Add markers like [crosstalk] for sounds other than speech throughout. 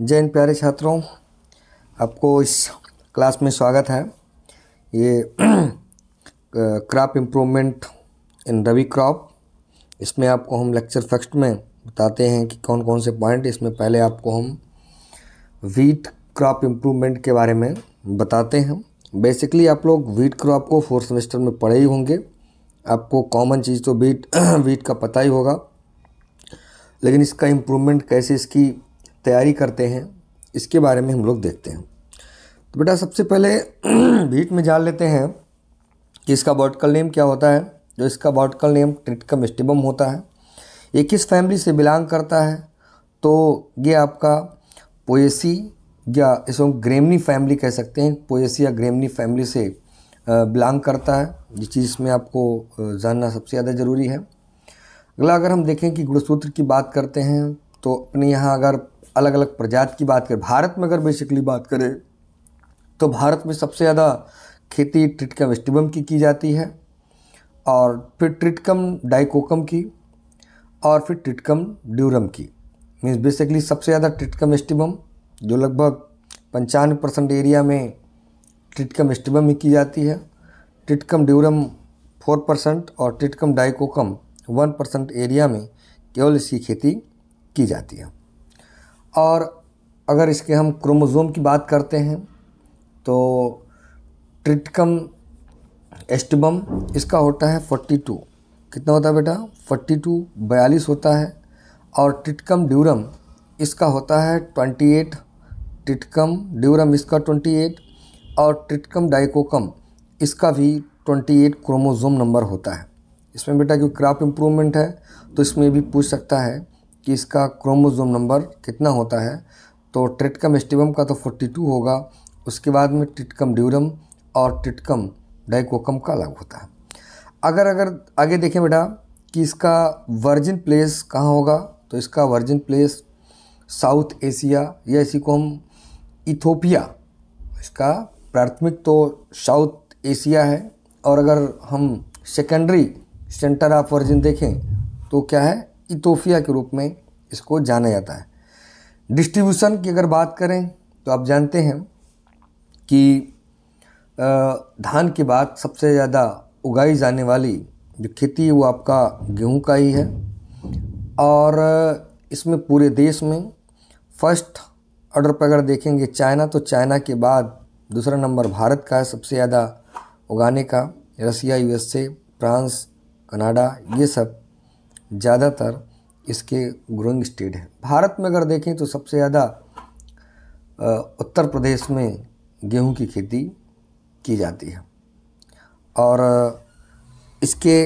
जैन प्यारे छात्रों आपको इस क्लास में स्वागत है ये [clears throat] crop improvement in rabi crop इसमें आपको हम लेक्चर फर्स्ट में बताते हैं कि कौन कौन से पॉइंट इसमें पहले आपको हम वीट क्रॉप इम्प्रूवमेंट के बारे में बताते हैं बेसिकली आप लोग वीट क्रॉप को फोर्थ सेमेस्टर में पढ़े ही होंगे आपको कॉमन चीज़ तो वीट वीट [clears throat] का पता ही होगा लेकिन इसका इम्प्रूवमेंट कैसे इसकी तैयारी करते हैं इसके बारे में हम लोग देखते हैं तो बेटा सबसे पहले भीट [clears throat] में जान लेते हैं कि इसका बॉटकल नेम क्या होता है जो इसका बॉटकल नेम ट्रिटकम स्टिबम होता है ये किस फैमिली से बिलोंग करता है तो ये आपका पोएसी या इसको ग्रेमनी फैमिली कह सकते हैं पोएसी या ग्रेमनी फैमिली से बिलोंग करता है जिस चीज़ में आपको जानना सबसे ज़्यादा ज़रूरी है अगला अगर हम देखें कि गुणसूत्र की बात करते हैं तो अपने यहाँ अगर अलग अलग प्रजाति की बात करें भारत में अगर बेसिकली बात करें तो भारत में सबसे ज़्यादा खेती ट्रिटकम एस्टिबम की की जाती है और फिर ट्रिटकम डाइकोकम की और फिर ट्रिटकम ड्यूरम की मीन्स बेसिकली सबसे ज़्यादा ट्रिटकम एस्टिबम जो लगभग पंचानवे परसेंट एरिया में ट्रिटकम एस्टिबम ही की जाती है ट्रिटकम ड्यूरम फोर परसेंट और triticum dicoccum one percent area में केवल इसकी खेती की जाती है और अगर इसके हम क्रोमोज़ोम की बात करते हैं तो ट्रिटकम एस्टबम इसका होता है 42 कितना होता है बेटा 42 बयालीस होता है और ट्रिटकम ड्यूरम इसका होता है 28 ट्रिटकम ड्यूरम इसका 28 और ट्रिटकम डाइकोकम इसका भी 28 क्रोमोज़ोम नंबर होता है इसमें बेटा क्योंकि क्रॉप इम्प्रूवमेंट है तो इसमें भी पूछ सकता है कि इसका क्रोमोज़ोम नंबर कितना होता है तो ट्रिटकम स्टिवम का तो 42 होगा उसके बाद में ट्रिटकम ड्यूरम और ट्रिटकम डाइकोकम का अलग होता है अगर अगर आगे देखें बेटा कि इसका वर्जिन प्लेस कहाँ होगा तो इसका वर्जिन प्लेस साउथ एशिया या इसी को हम इथोपिया इसका प्राथमिक तो साउथ एशिया है और अगर हम सेकेंडरी सेंटर ऑफ वर्जिन देखें तो क्या है इथोपिया के रूप में इसको जाना जाता है डिस्ट्रीब्यूशन की अगर बात करें तो आप जानते हैं कि धान के बाद सबसे ज़्यादा उगाई जाने वाली जो खेती है वो आपका गेहूं का ही है और इसमें पूरे देश में फर्स्ट ऑर्डर पर अगर देखेंगे चाइना तो चाइना के बाद दूसरा नंबर भारत का है सबसे ज़्यादा उगाने का रसिया यूएसए फ्रांस कनाडा ये सब ज़्यादातर इसके ग्रोइंग स्टेट है भारत में अगर देखें तो सबसे ज़्यादा उत्तर प्रदेश में गेहूं की खेती की जाती है और इसके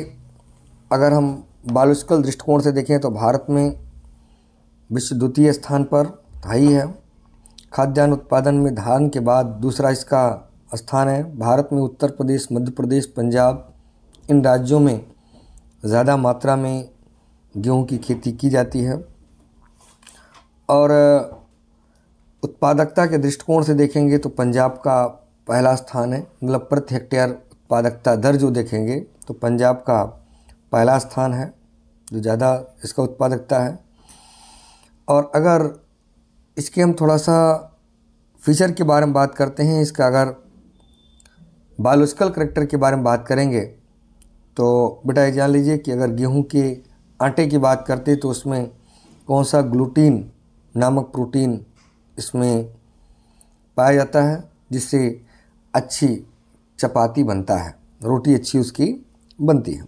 अगर हम बायोलॉजिकल दृष्टिकोण से देखें तो भारत में विश्व द्वितीय स्थान पर हाई है खाद्यान्न उत्पादन में धान के बाद दूसरा इसका स्थान है भारत में उत्तर प्रदेश मध्य प्रदेश पंजाब इन राज्यों में ज़्यादा मात्रा में गेहूं की खेती की जाती है और उत्पादकता के दृष्टिकोण से देखेंगे तो पंजाब का पहला स्थान है मतलब प्रति हेक्टेयर उत्पादकता दर जो देखेंगे तो पंजाब का पहला स्थान है जो ज़्यादा इसका उत्पादकता है और अगर इसके हम थोड़ा सा फीचर के बारे में बात करते हैं इसका अगर बायोलॉजिकल करेक्टर के बारे में बात करेंगे तो बेटा ये जान लीजिए कि अगर गेहूँ के आटे की बात करते तो उसमें कौन सा ग्लूटीन नामक प्रोटीन इसमें पाया जाता है जिससे अच्छी चपाती बनता है रोटी अच्छी उसकी बनती है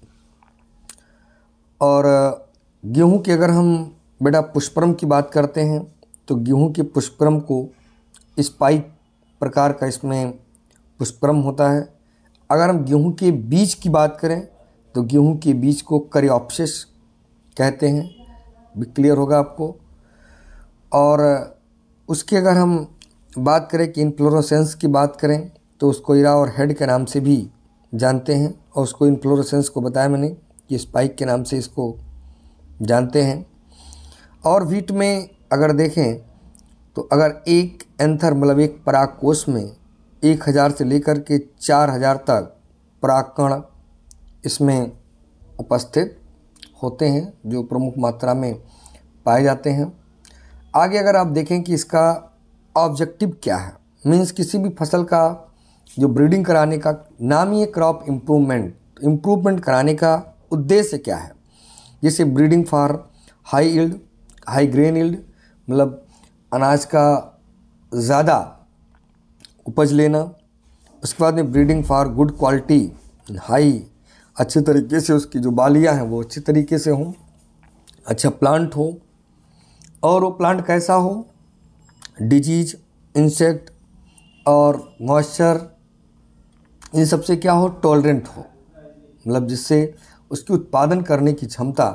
और गेहूं की अगर हम बेटा पुष्परम की बात करते हैं तो गेहूं के पुष्परम को स्पाइक प्रकार का इसमें पुष्परम होता है अगर हम गेहूं के बीज की बात करें तो गेहूं के बीज को करियोप्सिस कहते हैं भी क्लियर होगा आपको और उसकी अगर हम बात करें कि इन्फ्लोरोसेंस की बात करें तो उसको इरा और हेड के नाम से भी जानते हैं और उसको इन्फ्लोरोसेंस को बताया मैंने कि स्पाइक के नाम से इसको जानते हैं और व्हीट में अगर देखें तो अगर एक एंथर मतलब एक पराग कोष में एक हज़ार से लेकर के चार हज़ार तक परागकण इसमें उपस्थित होते हैं जो प्रमुख मात्रा में पाए जाते हैं आगे अगर आप देखें कि इसका ऑब्जेक्टिव क्या है मीन्स किसी भी फसल का जो ब्रीडिंग कराने का नाम ही क्रॉप इम्प्रूवमेंट इम्प्रूवमेंट कराने का उद्देश्य क्या है जैसे breeding for high yield high grain yield मतलब अनाज का ज़्यादा उपज लेना उसके बाद में breeding for good quality high अच्छे तरीके से उसकी जो बालियाँ हैं वो अच्छे तरीके से हों अच्छा प्लांट हो और वो प्लांट कैसा हो डिजीज इंसेक्ट और मॉइस्चर इन सब से क्या हो टॉलरेंट हो मतलब जिससे उसकी उत्पादन करने की क्षमता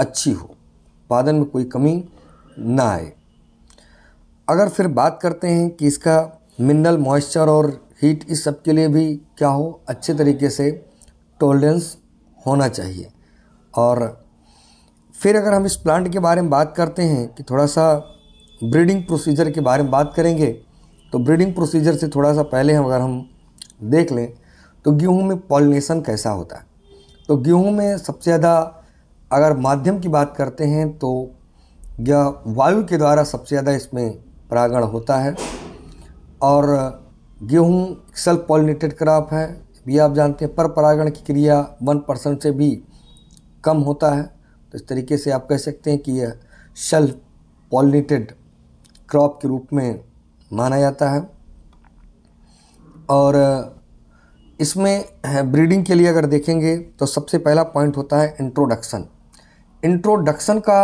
अच्छी हो उत्पादन में कोई कमी ना आए अगर फिर बात करते हैं कि इसका मिनरल मॉइस्चर और हीट इस सब के लिए भी क्या हो अच्छे तरीके से टॉलरेंस होना चाहिए और फिर अगर हम इस प्लांट के बारे में बात करते हैं कि थोड़ा सा ब्रीडिंग प्रोसीजर के बारे में बात करेंगे तो ब्रीडिंग प्रोसीजर से थोड़ा सा पहले हम अगर हम देख लें तो गेहूँ में पॉलिनेशन कैसा होता है तो गेहूँ में सबसे ज़्यादा अगर माध्यम की बात करते हैं तो यह वायु के द्वारा सबसे ज़्यादा इसमें परागण होता है और गेहूँ सेल्फ पॉलिनेटेड क्रॉप है भी आप जानते हैं पर परागण की क्रिया वन परसेंट से भी कम होता है तो इस तरीके से आप कह सकते हैं कि यह सेल्फ पॉलिनेटेड क्रॉप के रूप में माना जाता है और इसमें ब्रीडिंग के लिए अगर देखेंगे तो सबसे पहला पॉइंट होता है इंट्रोडक्शन इंट्रोडक्शन का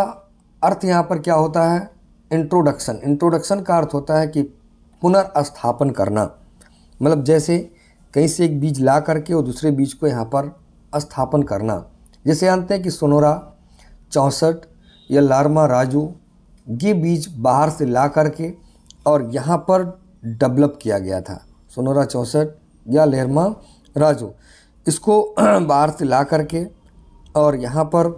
अर्थ यहाँ पर क्या होता है इंट्रोडक्शन इंट्रोडक्शन का अर्थ होता है कि पुनर्स्थापन करना मतलब जैसे कहीं से एक बीज ला करके और दूसरे बीज को यहाँ पर स्थापन करना जैसे जानते हैं कि सोनोरा चौंसठ या लार्मा राजू ये बीज बाहर से ला करके और यहाँ पर डेवलप किया गया था सोनोरा चौंसठ या लेरमा राजू इसको [clears throat] बाहर से ला करके और यहाँ पर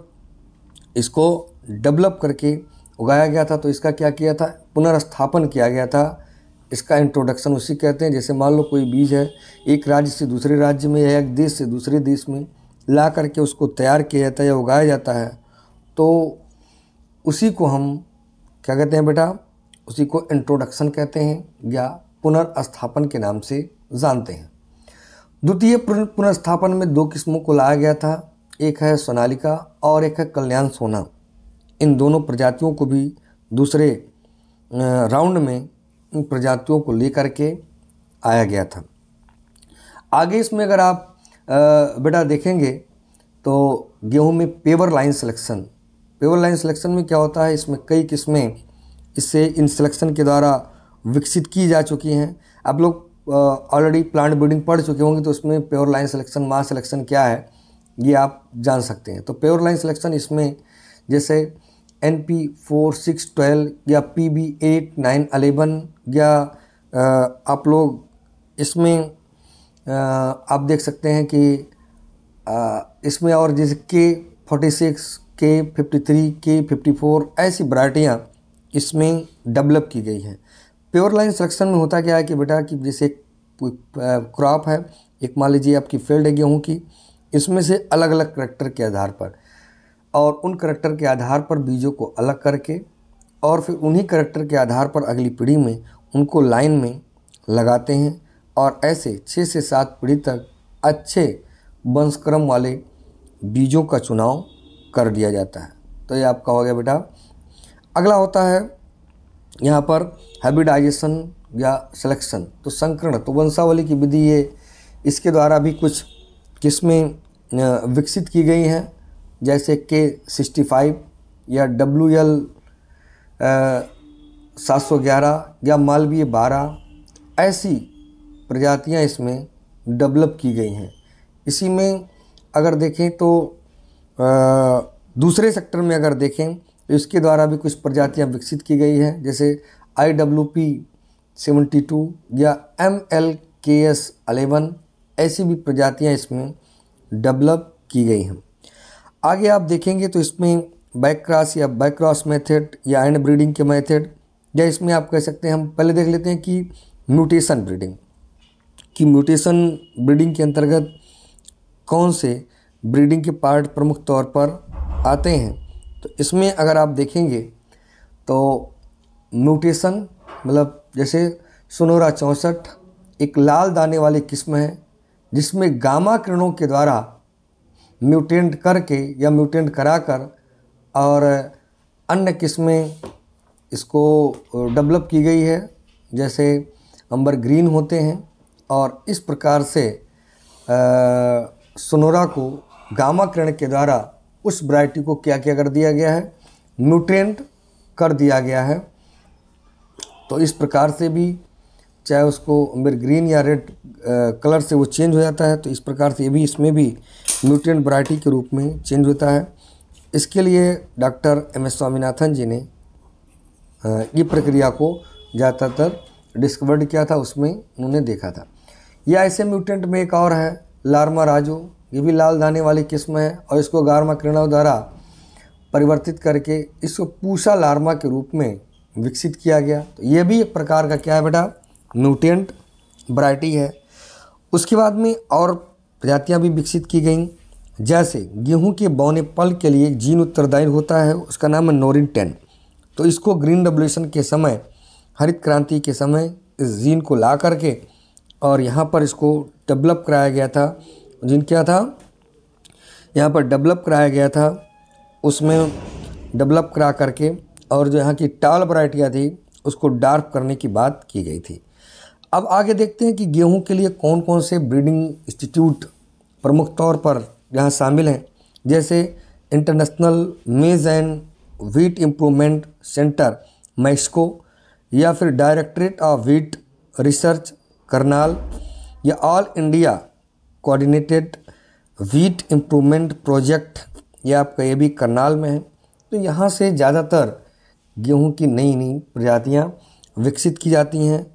इसको डेवलप करके उगाया गया था तो इसका क्या किया था पुनर्स्थापन किया गया था इसका इंट्रोडक्शन उसी कहते हैं जैसे मान लो कोई बीज है एक राज्य से दूसरे राज्य में या एक देश से दूसरे देश में ला करके उसको तैयार किया जाता है या उगाया जाता है तो उसी को हम क्या कहते हैं बेटा उसी को इंट्रोडक्शन कहते हैं या पुनर्स्थापन के नाम से जानते हैं द्वितीय पुनर्स्थापन में दो किस्मों को लाया गया था एक है सोनालिका और एक है कल्याण सोना इन दोनों प्रजातियों को भी दूसरे राउंड में प्रजातियों को लेकर के आया गया था आगे इसमें अगर आप बेटा देखेंगे तो गेहूं में pure line selection pure line selection में क्या होता है इसमें कई किस्में इससे इन सिलेक्शन के द्वारा विकसित की जा चुकी हैं आप लोग ऑलरेडी प्लांट ब्रीडिंग पढ़ चुके होंगे तो उसमें pure line selection mass selection क्या है ये आप जान सकते हैं तो प्योर लाइन सिलेक्शन इसमें जैसे N P four six twelve या P B eight nine eleven या आप लोग इसमें आप देख सकते हैं कि इसमें और जैसे K forty six K fifty three K fifty four ऐसी वरायटियाँ इसमें डेवलप की गई हैं प्योर लाइन सिलेक्शन में होता क्या है कि बेटा कि जैसे क्रॉप है एक मान लीजिए आपकी फील्ड है गेहूँ की इसमें से अलग अलग करेक्टर के आधार पर और उन करैक्टर के आधार पर बीजों को अलग करके और फिर उन्हीं करैक्टर के आधार पर अगली पीढ़ी में उनको लाइन में लगाते हैं और ऐसे छः से सात पीढ़ी तक अच्छे वंशक्रम वाले बीजों का चुनाव कर दिया जाता है तो ये आपका हो गया बेटा अगला होता है यहाँ पर हैबिडाइजेशन या सिलेक्शन तो संकरण तो वंशावली की विधि ये इसके द्वारा भी कुछ किस्में विकसित की गई हैं जैसे के सिक्सटी फाइव या डब्ल्यू एल सात सौ ग्यारह या मालवीय बारह ऐसी प्रजातियां इसमें डेवलप की गई हैं इसी में अगर देखें तो आ, दूसरे सेक्टर में अगर देखें तो इसके द्वारा भी कुछ प्रजातियां विकसित की गई हैं जैसे I W P seventy two या M L K S eleven ऐसी भी प्रजातियाँ इसमें डेवलप की गई हैं आगे आप देखेंगे तो इसमें बैक क्रॉस या बैक क्रॉस मेथड या एंड ब्रीडिंग के मेथड या इसमें आप कह सकते हैं हम पहले देख लेते हैं कि म्यूटेशन ब्रीडिंग कि म्यूटेशन ब्रीडिंग के अंतर्गत कौन से ब्रीडिंग के पार्ट प्रमुख तौर पर आते हैं तो इसमें अगर आप देखेंगे तो म्यूटेशन मतलब जैसे सोनोरा चौंसठ एक लाल दाने वाली किस्म है जिसमें गामा किरणों के द्वारा म्यूटेंट करके या म्यूटेंट कराकर और अन्य किस्में इसको डेवलप की गई है जैसे अंबर ग्रीन होते हैं और इस प्रकार से आ, सोनोरा को गामा किरण के द्वारा उस वैरायटी को क्या क्या कर दिया गया है म्यूटेंट कर दिया गया है तो इस प्रकार से भी चाहे उसको अंबर ग्रीन या रेड कलर से वो चेंज हो जाता है तो इस प्रकार से ये भी इसमें भी न्यूट्रिएंट वराइटी के रूप में चेंज होता है इसके लिए doctor M S Swaminathan ji ने ये प्रक्रिया को ज़्यादातर डिस्कवर्ड किया था उसमें उन्होंने देखा था ये ऐसे म्यूटेंट में एक और है लार्मा राजू ये भी लाल दाने वाली किस्म है और इसको गार्मा किरणों द्वारा परिवर्तित करके इसको पूसा लार्मा के रूप में विकसित किया गया तो ये भी एक प्रकार का क्या है बेटा म्यूटेंट ब्राइटी है उसके बाद में और प्रजातियाँ भी विकसित की गई जैसे गेहूं के बौने पल के लिए जीन उत्तरदायी होता है उसका नाम है नोरिन टेन तो इसको ग्रीन रेवोल्यूशन के समय हरित क्रांति के समय इस जीन को ला करके और यहाँ पर इसको डेवलप कराया गया था जिन क्या था यहाँ पर डेवलप कराया गया था उसमें डेवलप करा करके और जो यहाँ की टाल वराइटियाँ थी उसको डार्क करने की बात की गई थी अब आगे देखते हैं कि गेहूं के लिए कौन कौन से ब्रीडिंग इंस्टीट्यूट प्रमुख तौर पर यहाँ शामिल हैं जैसे international maize and wheat improvement centre Mexico या फिर directorate of wheat research Karnal या all India coordinated wheat improvement project ये आपका ये भी करनाल में है तो यहाँ से ज़्यादातर गेहूँ की नई नई प्रजातियाँ विकसित की जाती हैं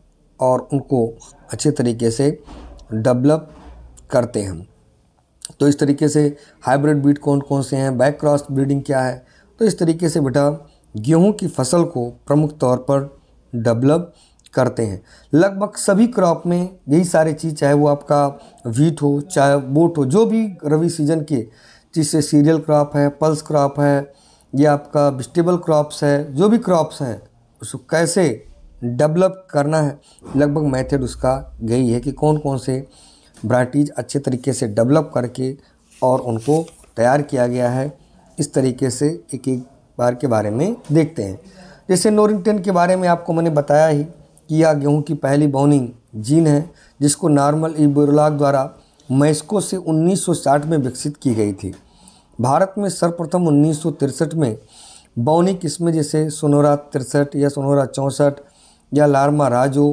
और उनको अच्छे तरीके से डेवलप करते हैं तो इस तरीके से हाइब्रिड बीट कौन कौन से हैं बैक क्रॉस ब्रीडिंग क्या है तो इस तरीके से बेटा गेहूं की फसल को प्रमुख तौर पर डेवलप करते हैं लगभग सभी क्रॉप में यही सारे चीज़ चाहे वो आपका वीट हो चाहे बोट हो जो भी रवि सीजन के जिससे सीरियल क्रॉप है पल्स क्रॉप है या आपका वेजिटेबल क्रॉप्स है जो भी क्रॉप्स हैं उसको कैसे डेवलप करना है लगभग मेथड उसका यही है कि कौन कौन से वराइटीज़ अच्छे तरीके से डेवलप करके और उनको तैयार किया गया है इस तरीके से एक एक बार के बारे में देखते हैं जैसे नोरिंगटन के बारे में आपको मैंने बताया ही कि यह गेहूँ की पहली बॉनिंग जीन है जिसको नॉर्मल इबरलाग द्वारा मैस्को से 1960 में विकसित की गई थी भारत में सर्वप्रथम उन्नीस में बौनी किस्में जैसे सोनोरा तिरसठ या सोनोरा चौंसठ या लारमा राजो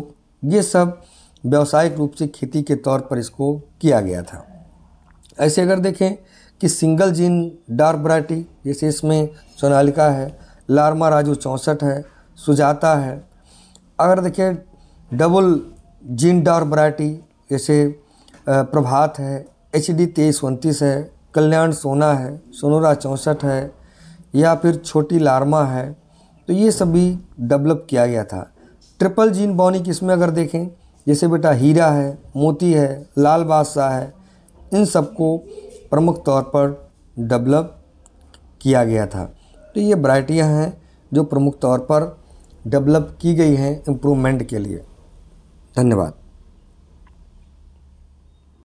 ये सब व्यावसायिक रूप से खेती के तौर पर इसको किया गया था ऐसे अगर देखें कि सिंगल जीन डार्क ब्राइटी जैसे इसमें सोनालिका है लारमा राजू चौंसठ है सुजाता है अगर देखें डबल जीन डार्क ब्राइटी जैसे प्रभात है एच डी तेईस उनतीस है कल्याण सोना है सोनोरा चौंसठ है या फिर छोटी लारमा है तो ये सभी डेवलप किया गया था ट्रिपल जीन बॉनी किसमें अगर देखें जैसे बेटा हीरा है मोती है लाल बादशाह है इन सबको प्रमुख तौर पर डेवलप किया गया था तो ये वराइटियाँ हैं जो प्रमुख तौर पर डेवलप की गई हैं इम्प्रूवमेंट के लिए धन्यवाद